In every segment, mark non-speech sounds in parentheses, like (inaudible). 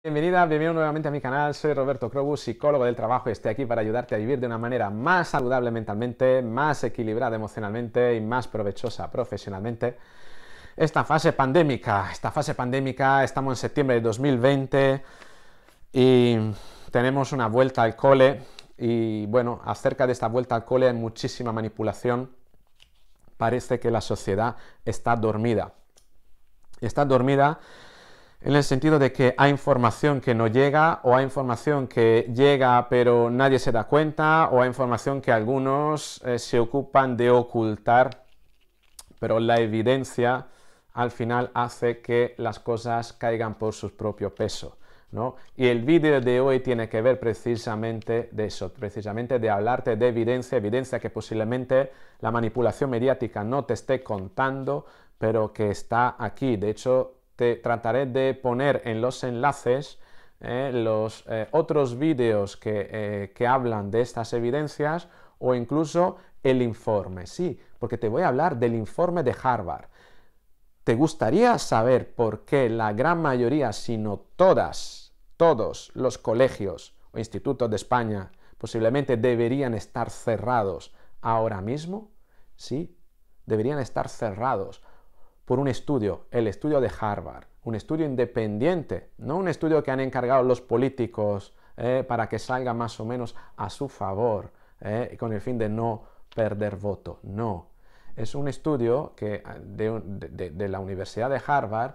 Bienvenida, bienvenido nuevamente a mi canal, soy Roberto Crobus, psicólogo del trabajo y estoy aquí para ayudarte a vivir de una manera más saludable mentalmente, más equilibrada emocionalmente y más provechosa profesionalmente. Esta fase pandémica, esta fase pandémica, estamos en septiembre de 2020 y tenemos una vuelta al cole y bueno, acerca de esta vuelta al cole hay muchísima manipulación. Parece que la sociedad está dormida. Está dormida en el sentido de que hay información que no llega o hay información que llega pero nadie se da cuenta o hay información que algunos eh, se ocupan de ocultar, pero la evidencia al final hace que las cosas caigan por su propio peso. ¿no? Y el vídeo de hoy tiene que ver precisamente de eso, precisamente de hablarte de evidencia, evidencia que posiblemente la manipulación mediática no te esté contando, pero que está aquí. De hecho, te trataré de poner en los enlaces eh, los eh, otros vídeos que, eh, que, hablan de estas evidencias o incluso el informe. Sí, porque te voy a hablar del informe de Harvard. ¿Te gustaría saber por qué la gran mayoría, sino todas, todos los colegios o institutos de España posiblemente deberían estar cerrados ahora mismo? Sí, deberían estar cerrados por un estudio, el estudio de Harvard, un estudio independiente, no un estudio que han encargado los políticos eh, para que salga más o menos a su favor, eh, con el fin de no perder voto. No, es un estudio que, ah, de, la Universidad de Harvard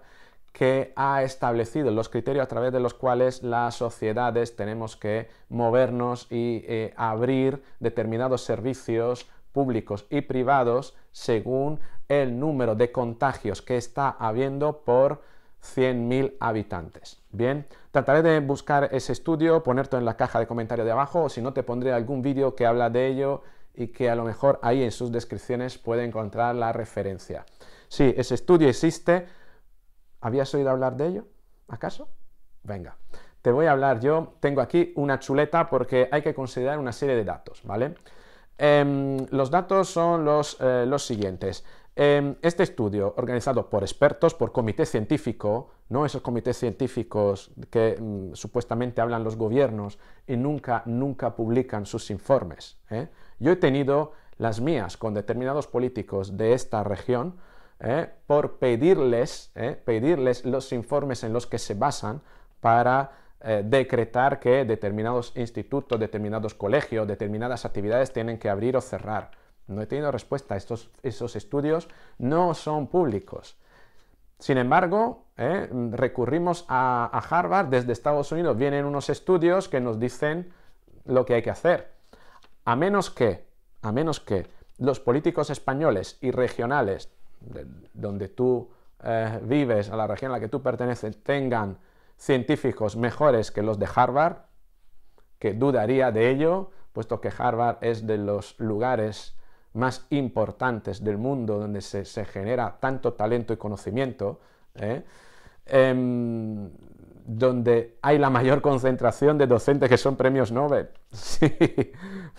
que ha establecido los criterios a través de los cuales las sociedades tenemos que movernos y eh, abrir determinados servicios públicos y privados según el número de contagios que está habiendo por 100.000 habitantes. Bien, trataré de buscar ese estudio, ponerlo en la caja de comentarios de abajo, o si no te pondré algún vídeo que habla de ello y que a lo mejor ahí en sus descripciones puede encontrar la referencia. Sí, ese estudio existe. ¿Habías oído hablar de ello? ¿Acaso? Venga, te voy a hablar yo. Tengo aquí una chuleta porque hay que considerar una serie de datos, ¿vale? Em, los datos son los eh, siguientes. Em, este estudio, organizado por expertos, por comité científico, no esos comités científicos que mm, supuestamente hablan los gobiernos y nunca, nunca publican sus informes. ¿eh? Yo he tenido las mías con determinados políticos de esta región ¿eh? por pedirles, ¿eh? pedirles los informes en los que se basan para decretar que determinados institutos, determinados colegios, determinadas actividades tienen que abrir o cerrar. No he tenido respuesta. Estos, esos estudios no son públicos. Sin embargo, ¿eh? recurrimos a, Harvard, desde Estados Unidos vienen unos estudios que nos dicen lo que hay que hacer. A menos que, a menos que los políticos españoles y regionales, donde tú eh, vives, a la región a la que tú perteneces, tengan científicos mejores que los de Harvard, que dudaría de ello, puesto que Harvard es de los lugares más importantes del mundo, donde se, genera tanto talento y conocimiento, ¿eh? em, donde hay la mayor concentración de docentes que son premios Nobel. (laughs) Sí.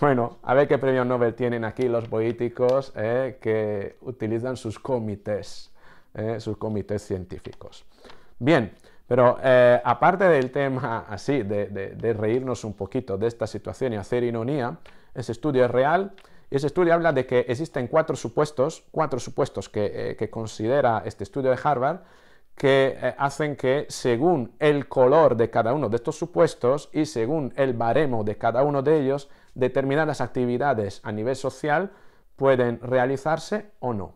Bueno, a ver qué premios Nobel tienen aquí los políticos ¿eh? que utilizan sus comités, ¿eh? sus comités científicos. Bien, pero aparte del tema así, de, de reírnos un poquito de esta situación y hacer ironía, ese estudio es real, y ese estudio habla de que existen cuatro supuestos, cuatro supuestos que, eh, considera este estudio de Harvard, que eh, hacen que según el color de cada uno de estos supuestos y según el baremo de cada uno de ellos, determinadas actividades a nivel social pueden realizarse o no.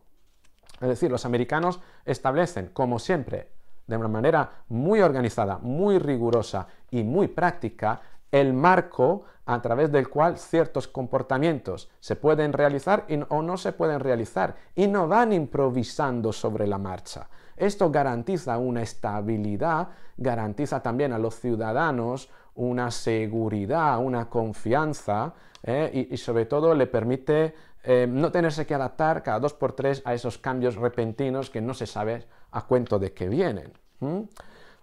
Es decir, los americanos establecen, como siempre, de una manera muy organizada, muy rigurosa y muy práctica, el marco a través del cual ciertos comportamientos se pueden realizar o no se pueden realizar y no van improvisando sobre la marcha. Esto garantiza una estabilidad, garantiza también a los ciudadanos una seguridad, una confianza ¿eh? y, sobre todo le permite eh, no tenerse que adaptar cada dos por tres a esos cambios repentinos que no se sabe a cuento de que vienen.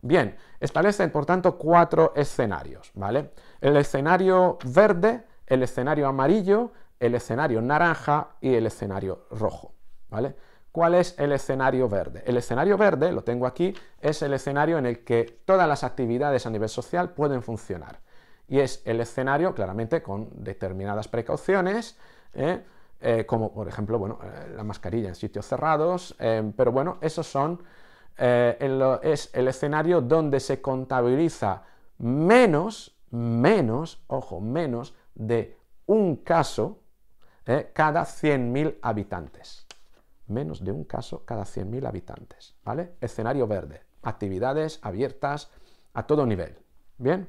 Bien, establecen por tanto cuatro escenarios, ¿vale? El escenario verde, el escenario amarillo, el escenario naranja y el escenario rojo, ¿vale? ¿Cuál es el escenario verde? El escenario verde, lo tengo aquí, es el escenario en el que todas las actividades a nivel social pueden funcionar. Y es el escenario, claramente, con determinadas precauciones, ¿eh? Eh, como por ejemplo, bueno, eh, la mascarilla en sitios cerrados, pero bueno, esos son eh, es el escenario donde se contabiliza menos, menos, ojo, menos de un caso eh, cada 100.000 habitantes. Menos de un caso cada 100.000 habitantes, ¿vale? Escenario verde, actividades abiertas a todo nivel, ¿bien?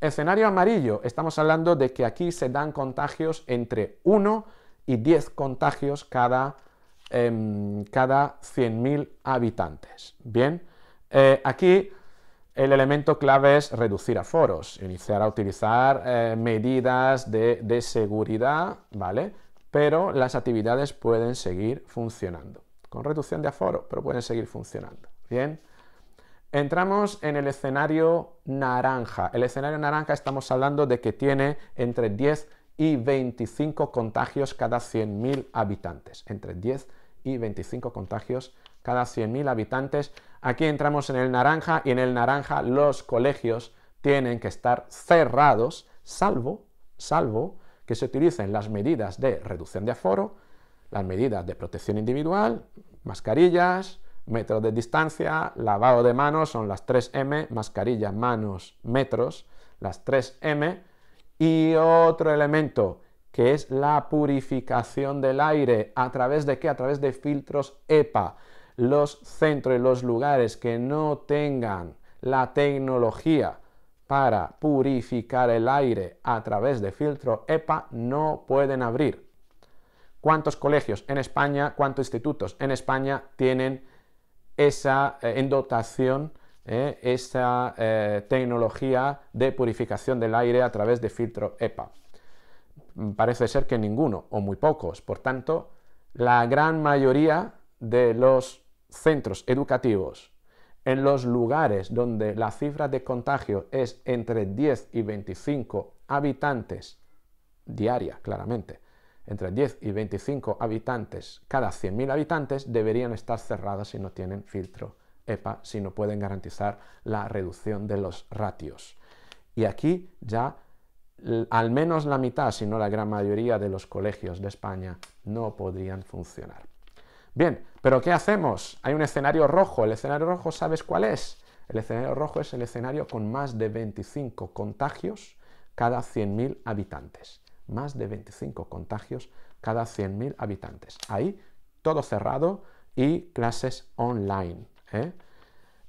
Escenario amarillo, estamos hablando de que aquí se dan contagios entre 1 y 10 contagios cada Em, cada 100.000 habitantes. Bien, eh, aquí el elemento clave es reducir aforos, iniciar a utilizar eh, medidas de, seguridad, ¿vale? Pero las actividades pueden seguir funcionando, con reducción de aforo, pero pueden seguir funcionando, ¿bien? Entramos en el escenario naranja. El escenario naranja estamos hablando de que tiene entre 10 y 25 contagios cada 100.000 habitantes, entre 10 25 contagios cada 100.000 habitantes. Aquí entramos en el naranja y en el naranja los colegios tienen que estar cerrados, salvo, salvo que se utilicen las medidas de reducción de aforo, las medidas de protección individual, mascarillas, metros de distancia, lavado de manos, son las 3M, mascarillas, manos, metros, las 3M, y otro elemento que es la purificación del aire. ¿A través de qué? A través de filtros EPA. Los centros y los lugares que no tengan la tecnología para purificar el aire a través de filtro EPA no pueden abrir. ¿Cuántos colegios en España, cuántos institutos en España tienen esa eh, dotación, eh, esa eh, tecnología de purificación del aire a través de filtro EPA? parece ser que ninguno o muy pocos. Por tanto, la gran mayoría de los centros educativos en los lugares donde la cifra de contagio es entre 10 y 25 habitantes diaria, claramente, entre 10 y 25 habitantes cada 100.000 habitantes deberían estar cerradas si no tienen filtro EPA, si no pueden garantizar la reducción de los ratios. Y aquí ya al menos la mitad, si no la gran mayoría de los colegios de España no podrían funcionar. Bien, pero ¿qué hacemos? Hay un escenario rojo. ¿El escenario rojo sabes cuál es? El escenario rojo es el escenario con más de 25 contagios cada 100.000 habitantes. Más de 25 contagios cada 100.000 habitantes. Ahí todo cerrado y clases online. ¿eh?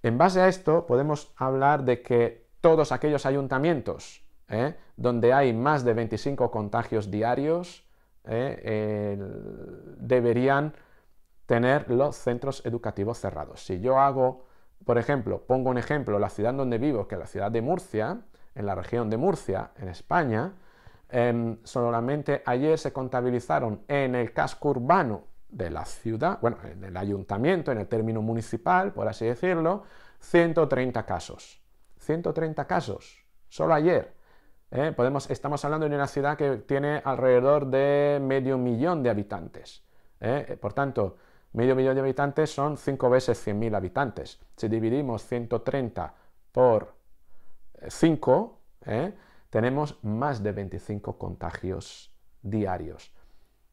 En base a esto podemos hablar de que todos aquellos ayuntamientos ¿eh? donde hay más de 25 contagios diarios, ¿eh? deberían tener los centros educativos cerrados. Si yo hago, por ejemplo, pongo un ejemplo, la ciudad donde vivo, que es la ciudad de Murcia, en la región de Murcia, en España, em, solamente ayer se contabilizaron en el casco urbano de la ciudad, bueno, en el ayuntamiento, en el término municipal, por así decirlo, 130 casos. 130 casos, solo ayer. ¿eh? estamos hablando de una ciudad que tiene alrededor de medio millón de habitantes. ¿eh? Eh, por tanto, medio millón de habitantes son 5 veces 100.000 habitantes. Si dividimos 130 por 5, tenemos más de 25 contagios diarios.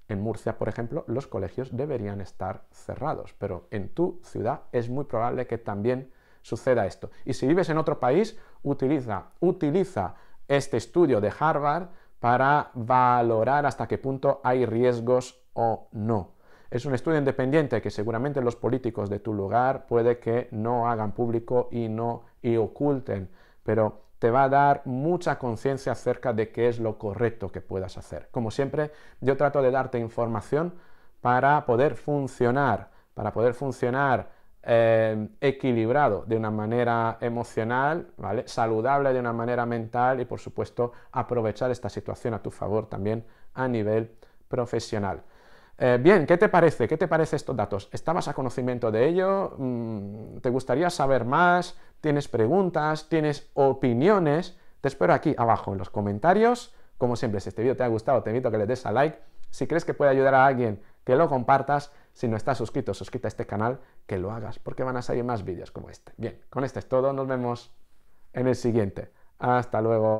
En Murcia, por ejemplo, los colegios deberían estar cerrados, pero en tu ciudad es muy probable que también suceda esto. Y si vives en otro país, utiliza, utiliza este estudio de Harvard para valorar hasta qué punto hay riesgos o no. Es un estudio independiente que seguramente los políticos de tu lugar puede que no hagan público y no y oculten, pero te va a dar mucha conciencia acerca de qué es lo correcto que puedas hacer. Como siempre, yo trato de darte información para poder funcionar, para poder funcionar eh, equilibrado de una manera emocional, saludable de una manera mental y por supuesto aprovechar esta situación a tu favor también a nivel profesional. Eh, bien, ¿qué te parece? ¿Qué te parece estos datos? ¿Estabas a conocimiento de ello? Mm, ¿Te gustaría saber más? ¿Tienes preguntas? ¿Tienes opiniones? Te espero aquí abajo en los comentarios. Como siempre, si este vídeo te ha gustado, te invito a que le des a like. Si crees que puede ayudar a alguien, que lo compartas. Si no estás suscrito, suscríbete a este canal que lo hagas, porque van a salir más vídeos como este. Bien, con este es todo, nos vemos en el siguiente. Hasta luego.